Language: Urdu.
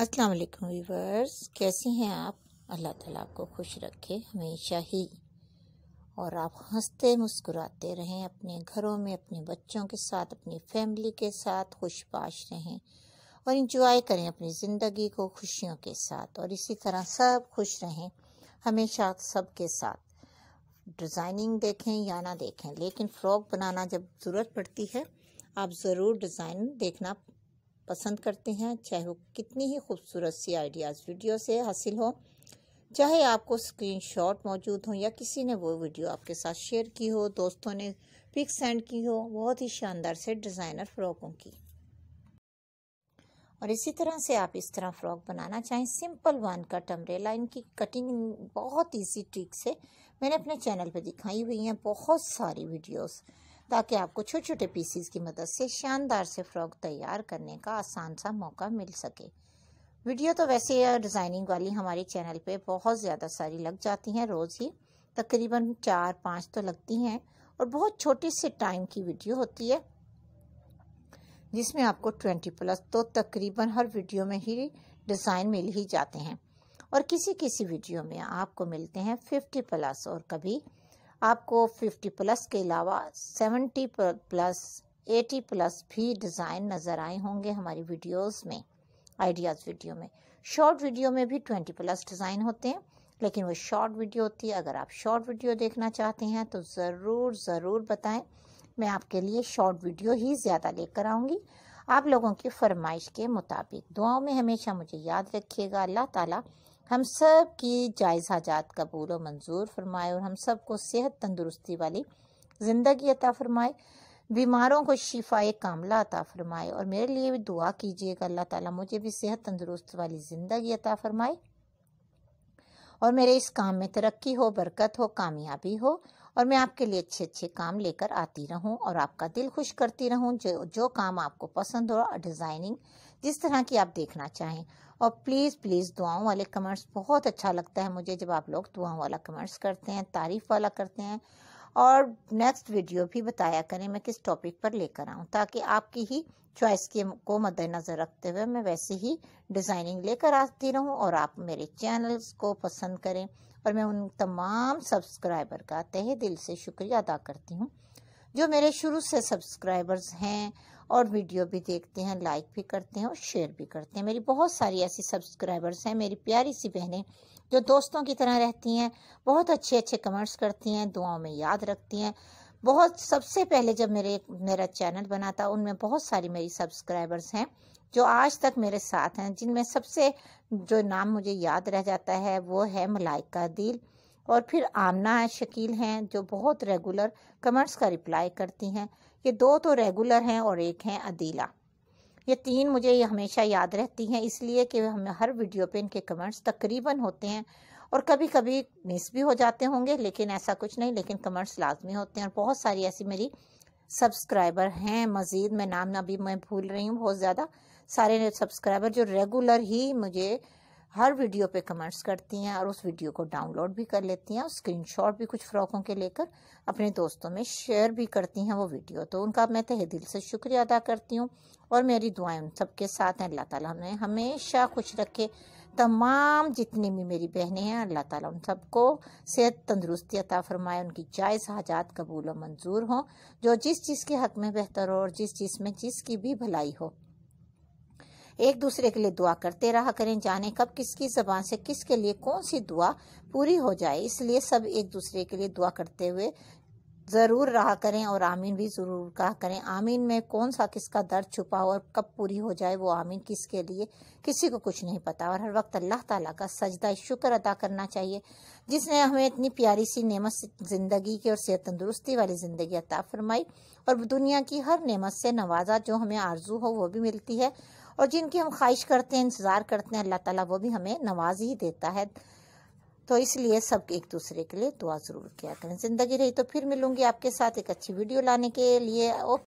السلام علیکم ویورز کیسے ہیں آپ اللہ تعالیٰ آپ کو خوش رکھے ہمیشہ ہی اور آپ ہنستے مسکراتے رہیں اپنے گھروں میں اپنے بچوں کے ساتھ اپنی فیملی کے ساتھ خوش پاش رہیں اور انجوائے کریں اپنی زندگی کو خوشیوں کے ساتھ اور اسی طرح سب خوش رہیں ہمیشہ سب کے ساتھ ڈیزائننگ دیکھیں یا نہ دیکھیں لیکن فراک بنانا جب ضرورت پڑتی ہے آپ ضرور ڈیزائن دیکھنا پسند کرتے ہیں چاہے وہ کتنی ہی خوبصورت سی آئیڈیاز ویڈیو سے حاصل ہو چاہے آپ کو اسکرین شاٹ موجود ہوں یا کسی نے وہ ویڈیو آپ کے ساتھ شیئر کی ہو دوستوں نے پک سینڈ کی ہو بہت ہی شاندار سے ڈیزائنر فروکوں کی اور اسی طرح سے آپ اس طرح فراک بنانا چاہیں سمپل وان کا ٹمریلا ان کی کٹنگ بہت ایزی ٹریک سے میں نے اپنے چینل پہ دکھائی ہوئی ہیں بہت ساری ویڈیوز تاکہ آپ کو چھوٹے چھوٹے پیسز کی مدد سے شاندار سے فراک تیار کرنے کا آسان سا موقع مل سکے ویڈیو تو ویسے ڈیزائننگ والی ہمارے چینل پہ بہت زیادہ ساری لگ جاتی ہیں روز ہی تقریباً چار پانچ تو لگتی ہیں اور بہت چھوٹی سی ٹائم کی ویڈیو ہوتی ہے جس میں آپ کو ٹوینٹی پلس تو تقریباً ہر ویڈیو میں ہی ڈیزائن مل ہی جاتے ہیں اور کسی کسی ویڈیو میں آپ کو ملتے ہیں ففٹی پلس اور کبھی آپ کو ففٹی پلس کے علاوہ سیونٹی پلس ایٹی پلس بھی ڈیزائن نظر آئے ہوں گے ہماری ویڈیوز میں آئیڈیاز ویڈیو میں شارٹ ویڈیو میں بھی ٹوینٹی پلس ڈیزائن ہوتے ہیں لیکن وہ شارٹ ویڈیو ہوتی ہے اگر آپ شارٹ ویڈیو دیکھنا چاہتے ہیں تو ضرور ضرور بتائیں میں آپ کے لیے شارٹ ویڈیو ہی زیادہ لے کر آؤں گی آپ لوگوں کی فرمائش کے مطابق دعاؤں میں ہمیشہ مجھے یاد رکھیے گا اللہ تعالیٰ ہم سب کی جائزہ منظور فرمائے اور ہم سب کو صحت تندرستی والی زندگی عطا فرمائے بیماروں کو شفا کاملہ عطا فرمائے اور میرے لیے بھی دعا کیجیے اللہ تعالیٰ مجھے بھی صحت تندرست والی زندگی عطا فرمائے اور میرے اس کام میں ترقی ہو برکت ہو کامیابی ہو اور میں آپ کے لیے اچھے اچھے کام لے کر آتی رہوں اور آپ کا دل خوش کرتی رہوں جو کام آپ کو پسند ہو اور ڈیزائننگ جس طرح کی آپ دیکھنا چاہیں اور پلیز پلیز دعاؤں والے کمنٹس بہت اچھا لگتا ہے مجھے جب آپ لوگ دعاؤں والا کمنٹس کرتے ہیں تعریف والا کرتے ہیں اور نیکسٹ ویڈیو بھی بتایا کریں میں کس ٹاپک پر لے کر آؤں تاکہ آپ کی ہی چوائس کے کو مد نظر رکھتے ہوئے میں ویسے ہی ڈیزائننگ لے کر آتی رہوں اور آپ میرے چینلز کو پسند کریں اور میں ان تمام سبسکرائبر کا تہ دل سے شکریہ ادا کرتی ہوں جو میرے شروع سے سبسکرائبرز ہیں اور ویڈیو بھی دیکھتے ہیں لائک بھی کرتے ہیں اور شیئر بھی کرتے ہیں میری بہت ساری ایسی سبسکرائبرز ہیں میری پیاری سی بہنیں جو دوستوں کی طرح رہتی ہیں بہت اچھے اچھے کمنٹس کرتی ہیں دعاؤں میں یاد رکھتی ہیں بہت سب سے پہلے جب میرے میرا چینل بنا تھا ان میں بہت ساری میری سبسکرائبرز ہیں جو آج تک میرے ساتھ ہیں جن میں سب سے جو نام مجھے یاد رہ جاتا ہے وہ ہے ملائکہ دیل دل اور پھر آمنا شکیل ہیں جو بہت ریگولر کمنٹس کا رپلائی کرتی ہیں یہ دو تو ریگولر ہیں اور ایک ہیں عدیلہ یہ تین مجھے یہ ہمیشہ یاد رہتی ہیں اس لیے کہ ہم ہر ویڈیو پہ ان کے کمنٹس تقریباً ہوتے ہیں اور کبھی کبھی مس بھی ہو جاتے ہوں گے لیکن ایسا کچھ نہیں لیکن کمنٹس لازمی ہوتے ہیں اور بہت ساری ایسی میری سبسکرائبر ہیں مزید میں نام نبی میں بھول رہی ہوں بہت زیادہ سارے سبسکرائبر جو ریگولر ہی مجھے ہر ویڈیو پہ کمنٹس کرتی ہیں اور اس ویڈیو کو ڈاؤن لوڈ بھی کر لیتی ہیں اور اسکرین شاٹ بھی کچھ فراکوں کے لے کر اپنے دوستوں میں شیئر بھی کرتی ہیں وہ ویڈیو تو ان کا میں تہ دل سے شکریہ ادا کرتی ہوں اور میری دعائیں ان سب کے ساتھ ہیں اللہ تعالیٰ نے ہمیشہ خوش رکھے تمام جتنی بھی میری بہنیں ہیں اللہ تعالیٰ ان سب کو صحت تندرستی عطا فرمائے ان کی جائز حاجات قبول و منظور ہوں جو جس چیز کے حق میں بہتر ہو اور جس چیز میں جس کی بھی بھلائی ہو ایک دوسرے کے لیے دعا کرتے رہا کریں جانے کب کس کی زبان سے کس کے لیے کون سی دعا پوری ہو جائے اس لیے سب ایک دوسرے کے لیے دعا کرتے ہوئے ضرور رہا کریں اور آمین بھی ضرور کہا کریں آمین میں کون سا کس کا درد چھپا ہو اور کب پوری ہو جائے وہ آمین کس کے لیے کسی کو کچھ نہیں پتا اور ہر وقت اللہ تعالیٰ کا سجدہ شکر ادا کرنا چاہیے جس نے ہمیں اتنی پیاری سی نعمت زندگی کی اور صحت تندرستی والی زندگی عطا فرمائی اور دنیا کی ہر نعمت سے نوازا جو ہمیں آرزو ہو وہ بھی ملتی ہے اور جن کی ہم خواہش کرتے ہیں انتظار کرتے ہیں اللہ تعالیٰ وہ بھی ہمیں نواز ہی دیتا ہے تو اس لیے سب ایک دوسرے کے لیے دعا ضرور کیا کریں زندگی رہی تو پھر ملوں گی آپ کے ساتھ ایک اچھی ویڈیو لانے کے لیے